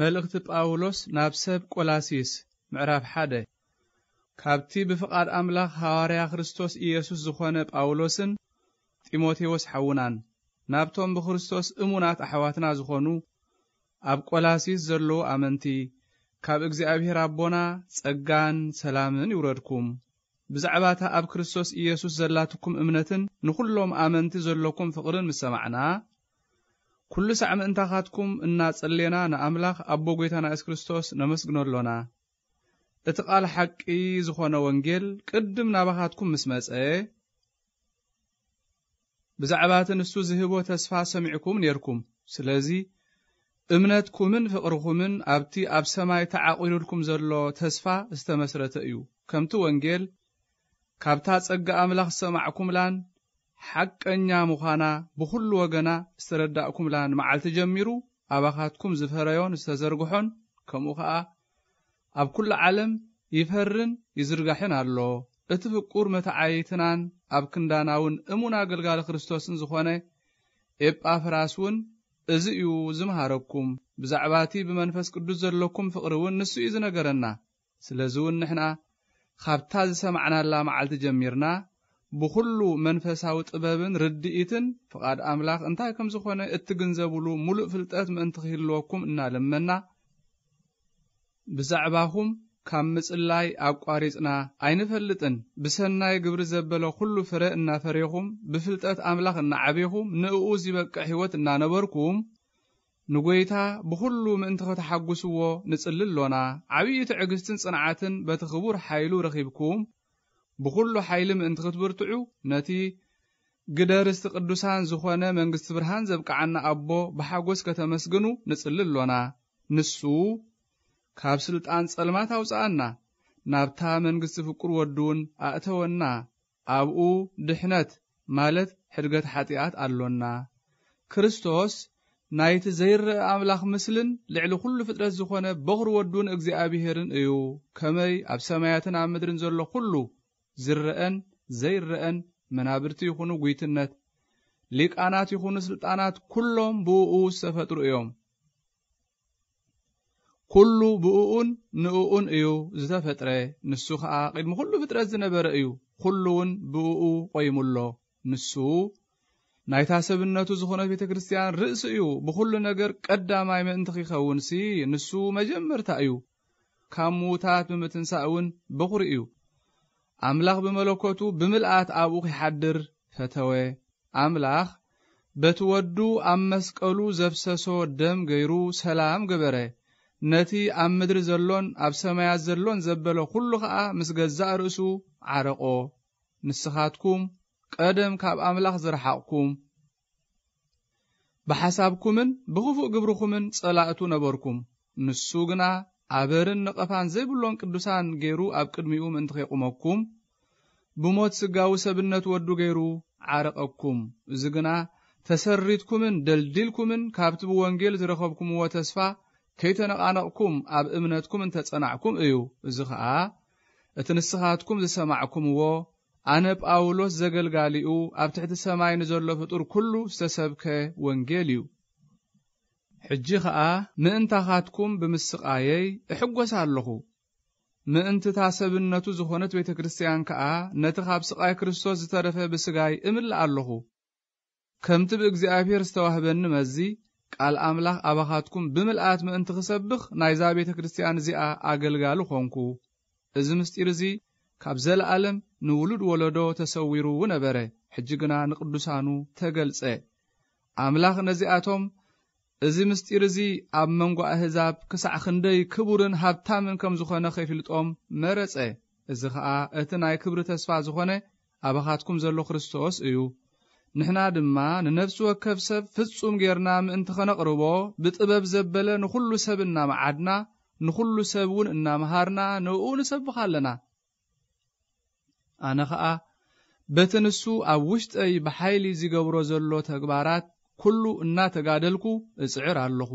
መልእኽቲ ጳውሎስ ናብ ሰብ ቆላሲስ ምዕራፍ 1 ካብቲ ብፍቓድ ኣምላኽ ሃዋርያ ክርስቶስ ኢየሱስ ዝኾነ ጳውሎስን ጢሞቴዎስ ሓውናን ናብቶም ብክርስቶስ እሙናት ኣሕዋትና ዝኾኑ ኣብ ቆላሲስ ዘለዉ ኣመንቲ ካብ እግዚኣብሔር ኣቦና ጸጋን ሰላምን ይውረድኩም ብዛዕባ እታ ኣብ ክርስቶስ ኢየሱስ ዘላትኩም እምነትን ንዅሎም ኣመንቲ ዘለኩም ፍቕርን ምስ ሰማዕና ኲሉ ሳዕ ምእንታኻትኩም እናጸሌና ንኣምላኽ ኣቦ ጐይታ ናይእስ ክርስቶስ ነመስግኖ ኣሎና እቲ ቓል ሓቂ ዝኾነ ወንጌል ቅድም ናባኻትኩም ምስ መጸአ ብዛዕባ እቲ ንሱ ዝህቦ ተስፋ ሰሚዕኩም ነርኩም ስለዙ እምነትኩምን ፍቕርኩምን ኣብቲ ኣብ ሰማይ ተዓቒሩልኩም ዘሎ ተስፋ ዝተመስረተ እዩ ከምቲ ወንጌል ካብታ ጸጊ ኣምላኽ ዝሰማዕኩምላን ሓቀኛ ምዃና ብኩሉ ወገና ዝተረዳእኩምላ ንመዓልቲ ጀሚሩ ኣባኻትኩም ዝፈረዮን ዝተዘርግሖን ከምኡ ከዓ ኣብ ኩሉ ዓለም ይፈርን ይዝርጋሕን ኣሎ እቲ ፍቁር መታዓይትናን ኣብ እውን እሙን ኣገልጋሊ ክርስቶስን ዝኾነ ኤጳፍራስ እውን እዚ እዩ ዝምሃረኩም ብዛዕባ እቲ ብመንፈስ ቅዱስ ዘለኩም ፍቕሪ እውን ንሱ እዩ ዝነገረና ስለዚ እውን ንሕና ካብታ ዝሰማዕናላ መዓልቲ ጀሚርና ብዅሉ መንፈሳዊ ጥበብን ርዲኢትን ፍቓድ ኣምላኽ እንታይ ከም ዝኾነ እትግንዘብሉ ሙሉእ ፍልጠት ምእንቲ ኽህልወኩም እናልመና ብዛዕባኹም ካብ ምጽላይ ኣቋሪጽና ኣይንፈልጥን ብሰናይ ግብሪ ዘበለ ዅሉ ፍረ እናፈሬኹም ብፍልጠት ኣምላኽ እናዓበኹም ንእኡ ዚበቅዕ ህይወት እናነበርኩም ንጐይታ ብዅሉ ምእንቲ ኸተሓጕስዎ ንጽሊ ኣሎና ዓብይቲ ዕግስትን ጽንዓትን በቲ ኽቡር ሓይሉ ረኺብኩም ብዅሉ ሓይሊ ምእንቲ ክትብርትዑ ነቲ ግደርስቲ ቅዱሳን ዝኾነ መንግስቲ ብርሃን ዘብቅዓና ኣቦ ብሓጐስ ከተመስግኑ ንጽሊ ኣሎና ንሱ ካብ ስልጣን ጸልማት ኣውፅኣና ናብታ መንግስቲ ፍቁር ወዲእውን ኣእተወና ኣብኡ ድሕነት ማለት ሕድገት ሓጢኣት ኣሎና ክርስቶስ ናይቲ ዘይርአ ኣምላኽ ምስልን ልዕሊ ዅሉ ፍጥረት ዝኾነ በኽሪ ወዱን እግዚኣብሔርን እዩ ከመይ ኣብ ሰማያትን ኣብ ምድርን ዘሎ ዅሉ ዝረአን ዘይረአን መናብርቲ ይኹኑ ጉይትነት ሊቃናት ይኹኑ ስልጣናት ኩሎም ብእኡ ዝተፈጥሩ እዮም ኩሉ ብእኡን ንእኡን እዩ ዝተፈጥረ ንሱ ከዓ ቅድሚ ኩሉ ፍጥረት ዝነበረ እዩ ኩሉ እውን ብእኡ ቆይሙሎ ንሱ ናይታ ሰብነቱ ዝኾነት ቤተ ክርስቲያን ርእሲ እዩ ብኩሉ ነገር ቀዳማይ ምእንቲ ክኸውን ሲ ንሱ መጀመርታ እዩ ካብ ምዉታት ብምትንሳእ እውን በኩሪ እዩ ኣምላኽ ብመለኮቱ ብምልኣት ኣብኡ ክሓድር ፈተወ ኣምላኽ በቲ ወዱ ኣብ መስቀሉ ዘብሰሶ ደም ገይሩ ሰላም ገበረ ነቲ ኣብ ምድሪ ዘሎን ኣብ ሰማያት ዘሎን ዘበለ ኩሉ ከዓ ምስ ገዛእ ርእሱ ዓረቆ ንስኻትኩም ቀደም ካብ ኣምላኽ ዝረሓቕኩም ብሓሳብኩምን ብኽፉእ ግብርኹምን ጸላእቱ ነበርኩም ንሱ ግና ኣበርን ንቐፋን ዘይብሎን ቅዱሳን ገይሩ ኣብ ቅድሚኡ ምእንቲ ኸይቑመኩም ብሞት ስጋዊ ሰብነት ወዱ ገይሩ ዓረቐኩም እዚ ግና ተሰሪትኩምን ደልዲልኩምን ካብቲ ብወንጌል ዝረኸብኩምዎ ተስፋ ከይተነቓነቕኩም ኣብ እምነትኩም እንተጸናዕኩም እዩ እዚ ኸዓ እቲ ንስኻትኩም ዝሰማዕኩምዎ ኣነ ጳውሎስ ዘገልጋሊኡ ኣብ ትሕቲ ሰማይ ንዘሎ ፍጡር ኵሉ ዝተሰብከ ወንጌል እዩ ሕጂ ኸኣ ምእንታኻትኩም ብምስቓየይ እሕጐስ ኣለኹ ምእንትታ ሰብነቱ ዝኾነት ቤተ ክርስቲያን ከኣ ነቲ ኻብ ስቓይ ክርስቶስ ዝተረፈ ብስጋይ እምል ኣለኹ ከምቲ ብእግዚኣብሔር ዝተዋህበኒ መዚ ቃል ኣምላኽ ኣባኻትኩም ብምልኣት ምእንቲ ኽሰብኽ ናይዛ ቤተ ክርስቲያን እዚኣ ኣገልጋሉ ኾንኩ እዚ ምስጢር እዚ ካብ ዘለዓለም ንውሉድ ወለዶ ተሰዊሩ ነበረ ሕጂ ግና ንቅዱሳኑ ተገልጸ ኣምላኽ ነዚኣቶም እዚ ምስጢር እዚ ኣብ መንጎ ኣህዛብ ክሳዕ ክንደይ ክቡርን ሃብታምን ከም ዝኾነ ኸይፍልጦም መረጸ እዚ ኸዓ እቲ ናይ ክብሪ ተስፋ ዝኾነ ኣባኻትኩም ዘሎ ክርስቶስ እዩ ንሕና ድማ ንነፍሲ ወከፍ ሰብ ፍጹም ጌርና ምእንቲ ኸነቕርቦ ብጥበብ ዘበለ ንዅሉ ሰብ እናመዓድና ንዅሉ ሰብ እውን እናምሃርና ንእኡ ንሰብኽ ኣለና ኣነ ኸዓ በቲ ንሱ ኣብ ውሽጠይ ብሓይሊ ዝገብሮ ዘሎ ተግባራት ኩሉ እናተጋደልኩ እፅዕር ኣለኹ